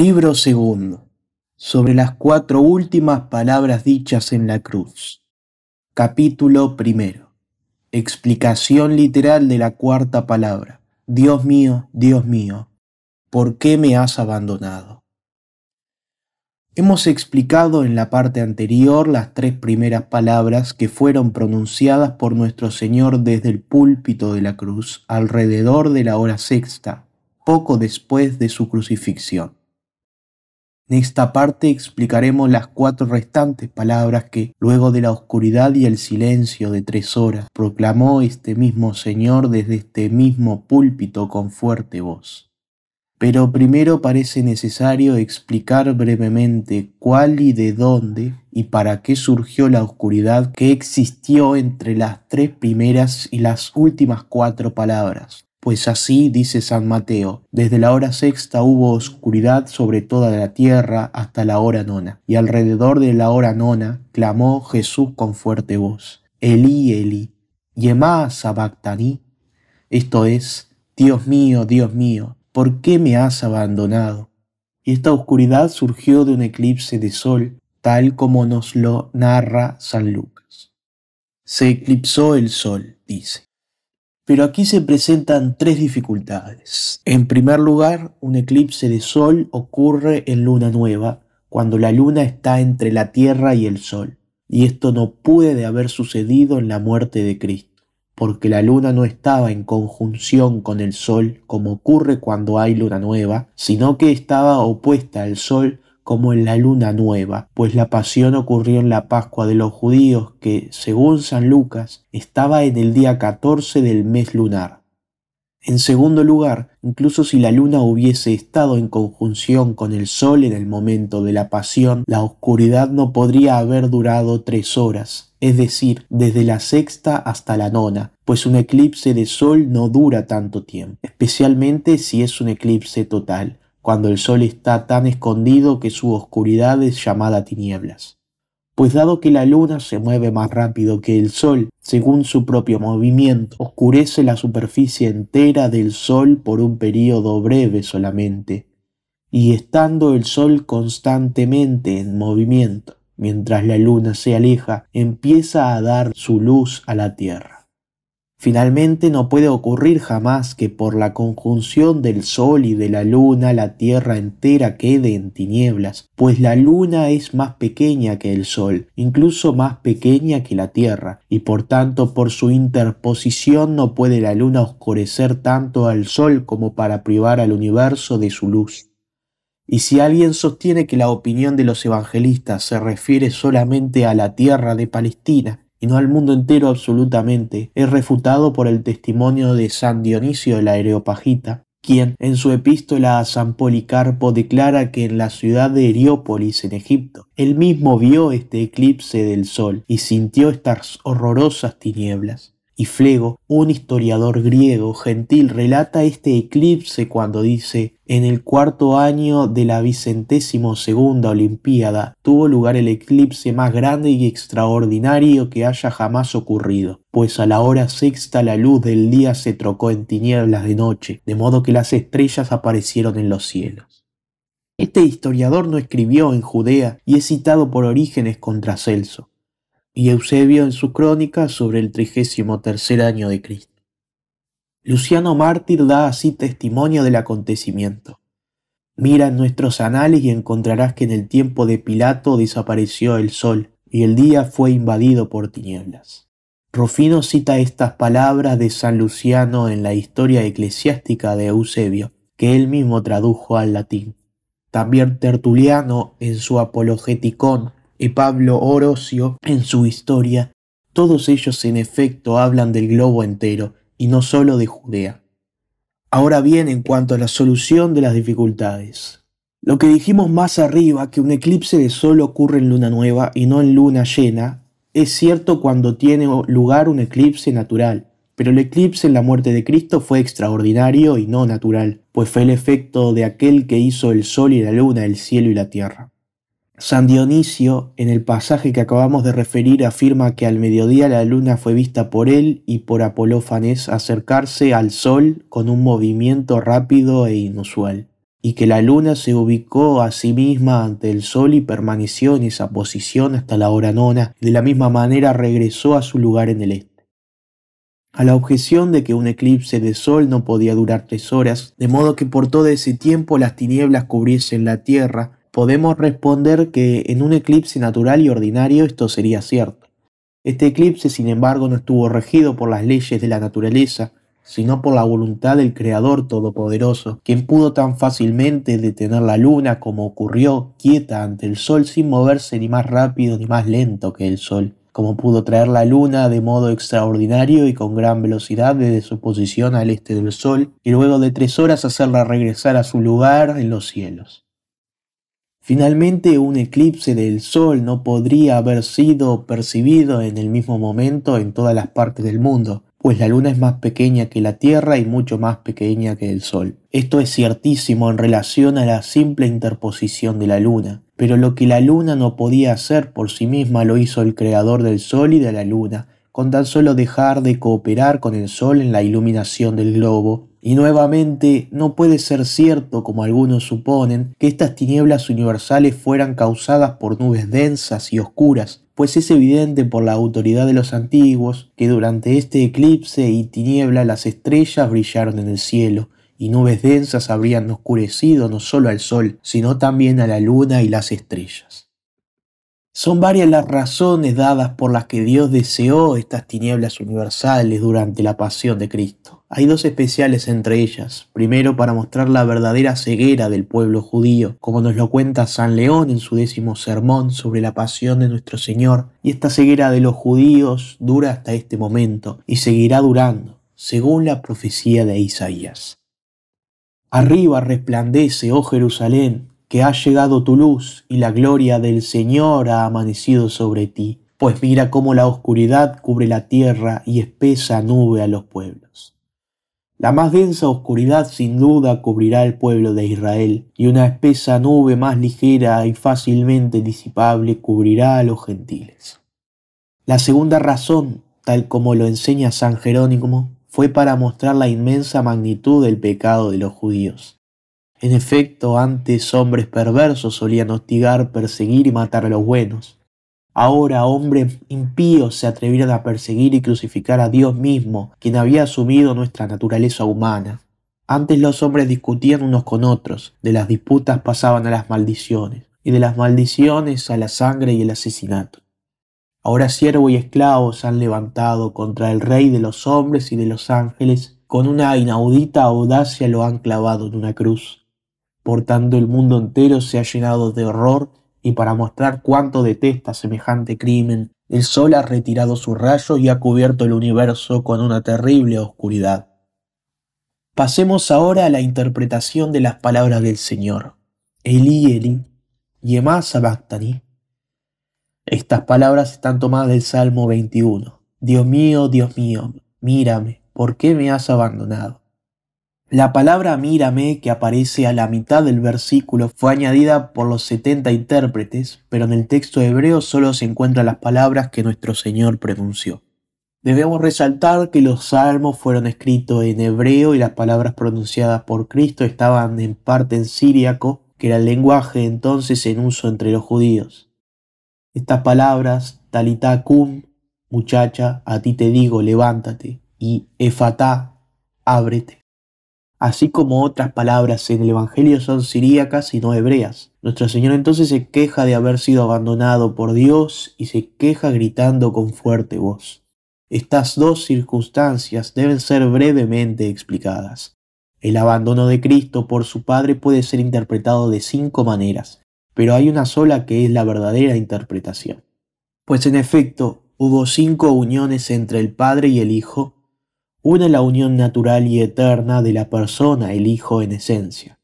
Libro segundo. Sobre las cuatro últimas palabras dichas en la cruz. Capítulo primero. Explicación literal de la cuarta palabra. Dios mío, Dios mío, ¿por qué me has abandonado? Hemos explicado en la parte anterior las tres primeras palabras que fueron pronunciadas por nuestro Señor desde el púlpito de la cruz alrededor de la hora sexta, poco después de su crucifixión. En esta parte explicaremos las cuatro restantes palabras que, luego de la oscuridad y el silencio de tres horas, proclamó este mismo Señor desde este mismo púlpito con fuerte voz. Pero primero parece necesario explicar brevemente cuál y de dónde y para qué surgió la oscuridad que existió entre las tres primeras y las últimas cuatro palabras, pues así dice San Mateo, desde la hora sexta hubo oscuridad sobre toda la tierra hasta la hora nona, y alrededor de la hora nona clamó Jesús con fuerte voz, Eli, Elí, Yemá sabactaní. Esto es, Dios mío, Dios mío, ¿por qué me has abandonado? Y esta oscuridad surgió de un eclipse de sol, tal como nos lo narra San Lucas. Se eclipsó el sol, dice. Pero aquí se presentan tres dificultades. En primer lugar, un eclipse de sol ocurre en luna nueva, cuando la luna está entre la Tierra y el sol. Y esto no puede haber sucedido en la muerte de Cristo, porque la luna no estaba en conjunción con el sol como ocurre cuando hay luna nueva, sino que estaba opuesta al sol como en la luna nueva, pues la pasión ocurrió en la Pascua de los judíos que, según San Lucas, estaba en el día 14 del mes lunar. En segundo lugar, incluso si la luna hubiese estado en conjunción con el sol en el momento de la pasión, la oscuridad no podría haber durado tres horas, es decir, desde la sexta hasta la nona, pues un eclipse de sol no dura tanto tiempo, especialmente si es un eclipse total cuando el sol está tan escondido que su oscuridad es llamada tinieblas. Pues dado que la luna se mueve más rápido que el sol, según su propio movimiento, oscurece la superficie entera del sol por un período breve solamente, y estando el sol constantemente en movimiento, mientras la luna se aleja, empieza a dar su luz a la tierra. Finalmente no puede ocurrir jamás que por la conjunción del Sol y de la Luna la Tierra entera quede en tinieblas, pues la Luna es más pequeña que el Sol, incluso más pequeña que la Tierra, y por tanto por su interposición no puede la Luna oscurecer tanto al Sol como para privar al universo de su luz. Y si alguien sostiene que la opinión de los evangelistas se refiere solamente a la tierra de Palestina, y no al mundo entero absolutamente, es refutado por el testimonio de San Dionisio el Areopagita, quien en su epístola a San Policarpo declara que en la ciudad de Heliópolis, en Egipto, él mismo vio este eclipse del sol y sintió estas horrorosas tinieblas. Y Flego, un historiador griego gentil, relata este eclipse cuando dice en el cuarto año de la vicentésimo segunda Olimpiada tuvo lugar el eclipse más grande y extraordinario que haya jamás ocurrido, pues a la hora sexta la luz del día se trocó en tinieblas de noche, de modo que las estrellas aparecieron en los cielos. Este historiador no escribió en Judea y es citado por Orígenes contra Celso y Eusebio en su crónica sobre el trigésimo tercer año de Cristo. Luciano Mártir da así testimonio del acontecimiento. Mira en nuestros anales y encontrarás que en el tiempo de Pilato desapareció el sol y el día fue invadido por tinieblas. Rufino cita estas palabras de San Luciano en la historia eclesiástica de Eusebio, que él mismo tradujo al latín. También Tertuliano, en su Apologeticón, y Pablo Orocio en su historia, todos ellos en efecto hablan del globo entero y no solo de Judea. Ahora bien, en cuanto a la solución de las dificultades. Lo que dijimos más arriba, que un eclipse de sol ocurre en luna nueva y no en luna llena, es cierto cuando tiene lugar un eclipse natural, pero el eclipse en la muerte de Cristo fue extraordinario y no natural, pues fue el efecto de aquel que hizo el sol y la luna, el cielo y la tierra. San Dionisio, en el pasaje que acabamos de referir, afirma que al mediodía la luna fue vista por él y por Apolófanes acercarse al sol con un movimiento rápido e inusual, y que la luna se ubicó a sí misma ante el sol y permaneció en esa posición hasta la hora nona, y de la misma manera regresó a su lugar en el este. A la objeción de que un eclipse de sol no podía durar tres horas, de modo que por todo ese tiempo las tinieblas cubriesen la tierra, podemos responder que en un eclipse natural y ordinario esto sería cierto. Este eclipse, sin embargo, no estuvo regido por las leyes de la naturaleza, sino por la voluntad del Creador Todopoderoso, quien pudo tan fácilmente detener la luna como ocurrió quieta ante el sol sin moverse ni más rápido ni más lento que el sol, como pudo traer la luna de modo extraordinario y con gran velocidad desde su posición al este del sol, y luego de tres horas hacerla regresar a su lugar en los cielos. Finalmente, un eclipse del Sol no podría haber sido percibido en el mismo momento en todas las partes del mundo, pues la Luna es más pequeña que la Tierra y mucho más pequeña que el Sol. Esto es ciertísimo en relación a la simple interposición de la Luna, pero lo que la Luna no podía hacer por sí misma lo hizo el Creador del Sol y de la Luna, con tan solo dejar de cooperar con el sol en la iluminación del globo. Y nuevamente, no puede ser cierto, como algunos suponen, que estas tinieblas universales fueran causadas por nubes densas y oscuras, pues es evidente por la autoridad de los antiguos que durante este eclipse y tiniebla las estrellas brillaron en el cielo, y nubes densas habrían oscurecido no solo al sol, sino también a la luna y las estrellas. Son varias las razones dadas por las que Dios deseó estas tinieblas universales durante la pasión de Cristo. Hay dos especiales entre ellas. Primero, para mostrar la verdadera ceguera del pueblo judío, como nos lo cuenta San León en su décimo sermón sobre la pasión de nuestro Señor. Y esta ceguera de los judíos dura hasta este momento y seguirá durando, según la profecía de Isaías. Arriba resplandece, oh Jerusalén, que ha llegado tu luz y la gloria del Señor ha amanecido sobre ti, pues mira cómo la oscuridad cubre la tierra y espesa nube a los pueblos. La más densa oscuridad sin duda cubrirá al pueblo de Israel, y una espesa nube más ligera y fácilmente disipable cubrirá a los gentiles. La segunda razón, tal como lo enseña San Jerónimo, fue para mostrar la inmensa magnitud del pecado de los judíos en efecto, antes hombres perversos solían hostigar, perseguir y matar a los buenos. Ahora hombres impíos se atrevieron a perseguir y crucificar a Dios mismo, quien había asumido nuestra naturaleza humana. Antes los hombres discutían unos con otros, de las disputas pasaban a las maldiciones, y de las maldiciones a la sangre y el asesinato. Ahora siervo y esclavo se han levantado contra el Rey de los hombres y de los ángeles, con una inaudita audacia lo han clavado en una cruz por tanto, el mundo entero se ha llenado de horror y para mostrar cuánto detesta semejante crimen, el sol ha retirado su rayo y ha cubierto el universo con una terrible oscuridad. Pasemos ahora a la interpretación de las palabras del Señor. Eli, Eli, Estas palabras están tomadas del Salmo 21. Dios mío, Dios mío, mírame, ¿por qué me has abandonado? La palabra mírame, que aparece a la mitad del versículo, fue añadida por los 70 intérpretes, pero en el texto hebreo solo se encuentran las palabras que nuestro Señor pronunció. Debemos resaltar que los salmos fueron escritos en hebreo y las palabras pronunciadas por Cristo estaban en parte en siríaco, que era el lenguaje entonces en uso entre los judíos. Estas palabras, talitá cum, muchacha, a ti te digo, levántate, y efatá, ábrete, así como otras palabras en el Evangelio son siríacas y no hebreas. Nuestro Señor entonces se queja de haber sido abandonado por Dios y se queja gritando con fuerte voz. Estas dos circunstancias deben ser brevemente explicadas. El abandono de Cristo por su Padre puede ser interpretado de cinco maneras, pero hay una sola que es la verdadera interpretación. Pues en efecto, hubo cinco uniones entre el Padre y el Hijo, una la unión natural y eterna de la persona, el Hijo en esencia.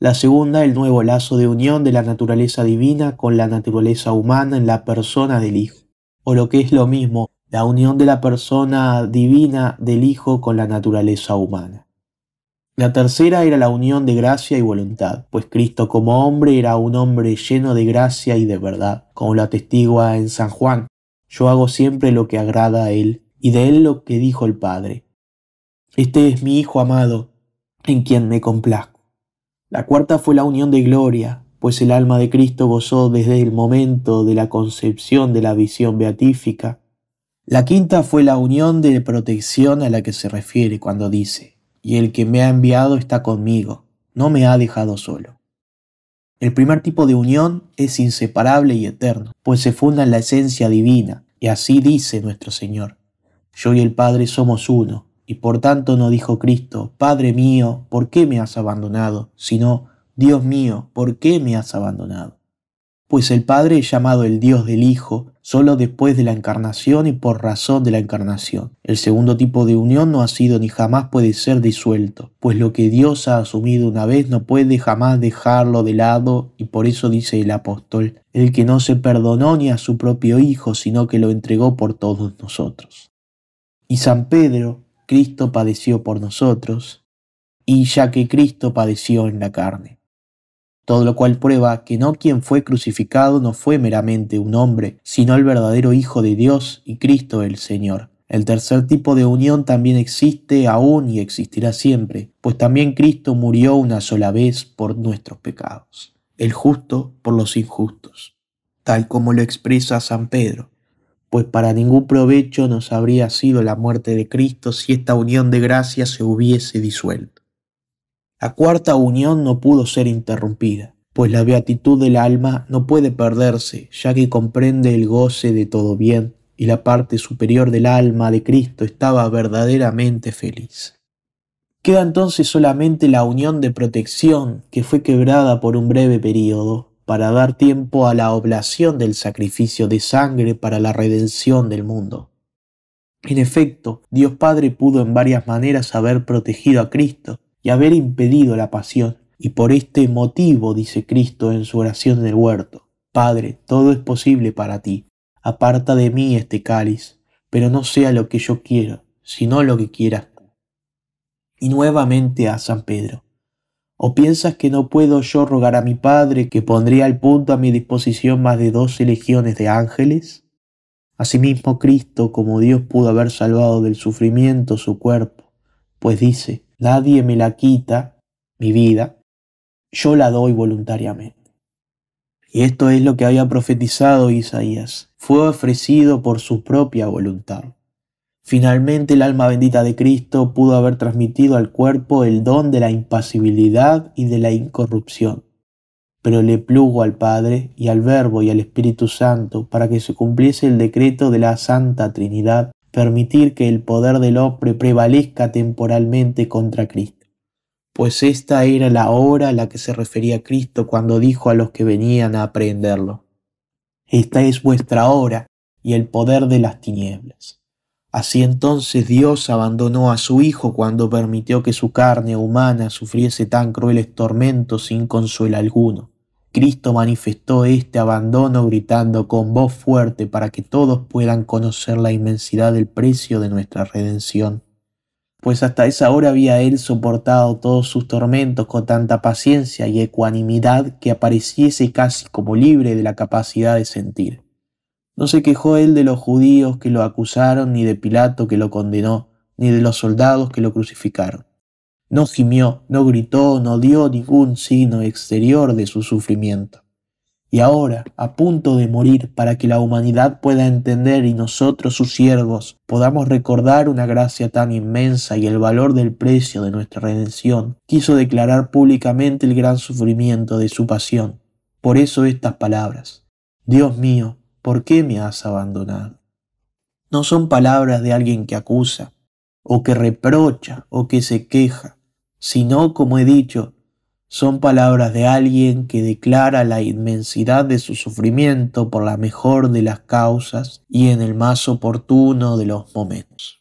La segunda, el nuevo lazo de unión de la naturaleza divina con la naturaleza humana en la persona del Hijo. O lo que es lo mismo, la unión de la persona divina del Hijo con la naturaleza humana. La tercera era la unión de gracia y voluntad, pues Cristo como hombre era un hombre lleno de gracia y de verdad, como lo atestigua en San Juan. Yo hago siempre lo que agrada a Él y de Él lo que dijo el Padre. Este es mi Hijo amado, en quien me complazco. La cuarta fue la unión de gloria, pues el alma de Cristo gozó desde el momento de la concepción de la visión beatífica. La quinta fue la unión de protección a la que se refiere cuando dice, y el que me ha enviado está conmigo, no me ha dejado solo. El primer tipo de unión es inseparable y eterno, pues se funda en la esencia divina, y así dice nuestro Señor. Yo y el Padre somos uno, y por tanto no dijo Cristo, Padre mío, ¿por qué me has abandonado? Sino, Dios mío, ¿por qué me has abandonado? Pues el Padre es llamado el Dios del Hijo solo después de la encarnación y por razón de la encarnación. El segundo tipo de unión no ha sido ni jamás puede ser disuelto, pues lo que Dios ha asumido una vez no puede jamás dejarlo de lado y por eso dice el apóstol, el que no se perdonó ni a su propio Hijo, sino que lo entregó por todos nosotros. Y San Pedro, Cristo padeció por nosotros, y ya que Cristo padeció en la carne. Todo lo cual prueba que no quien fue crucificado no fue meramente un hombre, sino el verdadero Hijo de Dios y Cristo el Señor. El tercer tipo de unión también existe aún y existirá siempre, pues también Cristo murió una sola vez por nuestros pecados, el justo por los injustos, tal como lo expresa San Pedro pues para ningún provecho nos habría sido la muerte de Cristo si esta unión de gracia se hubiese disuelto. La cuarta unión no pudo ser interrumpida, pues la beatitud del alma no puede perderse, ya que comprende el goce de todo bien, y la parte superior del alma de Cristo estaba verdaderamente feliz. Queda entonces solamente la unión de protección que fue quebrada por un breve período para dar tiempo a la oblación del sacrificio de sangre para la redención del mundo. En efecto, Dios Padre pudo en varias maneras haber protegido a Cristo y haber impedido la pasión, y por este motivo dice Cristo en su oración del huerto, Padre, todo es posible para ti, aparta de mí este cáliz, pero no sea lo que yo quiero, sino lo que quieras tú. Y nuevamente a San Pedro, ¿O piensas que no puedo yo rogar a mi Padre que pondría al punto a mi disposición más de doce legiones de ángeles? Asimismo Cristo, como Dios pudo haber salvado del sufrimiento su cuerpo, pues dice, nadie me la quita, mi vida, yo la doy voluntariamente. Y esto es lo que había profetizado Isaías, fue ofrecido por su propia voluntad. Finalmente el alma bendita de Cristo pudo haber transmitido al cuerpo el don de la impasibilidad y de la incorrupción. Pero le plugo al Padre y al Verbo y al Espíritu Santo para que se cumpliese el decreto de la Santa Trinidad, permitir que el poder del hombre prevalezca temporalmente contra Cristo. Pues esta era la hora a la que se refería Cristo cuando dijo a los que venían a aprenderlo, Esta es vuestra hora y el poder de las tinieblas. Así entonces Dios abandonó a su Hijo cuando permitió que su carne humana sufriese tan crueles tormentos sin consuelo alguno. Cristo manifestó este abandono gritando con voz fuerte para que todos puedan conocer la inmensidad del precio de nuestra redención. Pues hasta esa hora había él soportado todos sus tormentos con tanta paciencia y ecuanimidad que apareciese casi como libre de la capacidad de sentir. No se quejó él de los judíos que lo acusaron, ni de Pilato que lo condenó, ni de los soldados que lo crucificaron. No gimió, no gritó, no dio ningún signo exterior de su sufrimiento. Y ahora, a punto de morir para que la humanidad pueda entender y nosotros sus siervos podamos recordar una gracia tan inmensa y el valor del precio de nuestra redención, quiso declarar públicamente el gran sufrimiento de su pasión. Por eso estas palabras. Dios mío, ¿por qué me has abandonado? No son palabras de alguien que acusa, o que reprocha, o que se queja, sino, como he dicho, son palabras de alguien que declara la inmensidad de su sufrimiento por la mejor de las causas y en el más oportuno de los momentos.